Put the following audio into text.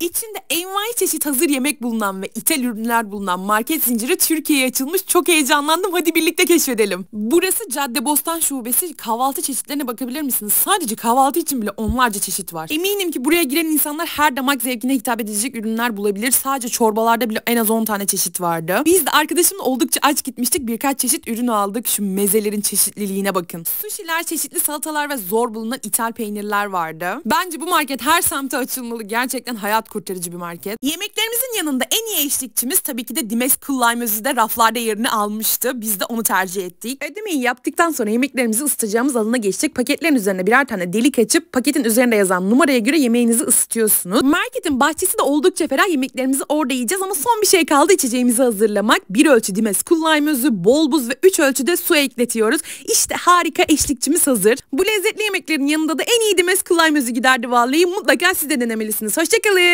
İçinde envai çeşit hazır yemek bulunan ve ithal ürünler bulunan market zinciri Türkiye'ye açılmış. Çok heyecanlandım. Hadi birlikte keşfedelim. Burası Cadde Caddebostan Şubesi. Kahvaltı çeşitlerine bakabilir misiniz? Sadece kahvaltı için bile onlarca çeşit var. Eminim ki buraya giren insanlar her damak zevkine hitap edecek ürünler bulabilir. Sadece çorbalarda bile en az 10 tane çeşit vardı. Biz de arkadaşımla oldukça aç gitmiştik. Birkaç çeşit ürün aldık. Şu mezelerin çeşitliliğine bakın. Sushiler, çeşitli salatalar ve zor bulunan ithal peynirler vardı. Bence bu market her semte açılmalı. Gerçekten hayat hayat kurtarıcı bir market. Yemeklerimizin yanında en iyi eşlikçimiz tabii ki de Dimes Kullaymeziz de raflarda yerini almıştı. Biz de onu tercih ettik. Ödemeyi e, yaptıktan sonra yemeklerimizi ısıtacağımız alana geçtik. Paketlerin üzerine birer tane delik açıp paketin üzerinde yazan numaraya göre yemeğinizi ısıtıyorsunuz. Marketin bahçesi de oldukça ferah yemeklerimizi orada yiyeceğiz ama son bir şey kaldı içeceğimizi hazırlamak. Bir ölçü Dimes Kullaymeziz, bol buz ve üç ölçüde su ekletiyoruz. İşte harika eşlikçimiz hazır. Bu lezzetli yemeklerin yanında da en iyi Dimes Kullaymeziz giderdi vallahi. Mutlaka siz de denemelisiniz. Hoşçakalın.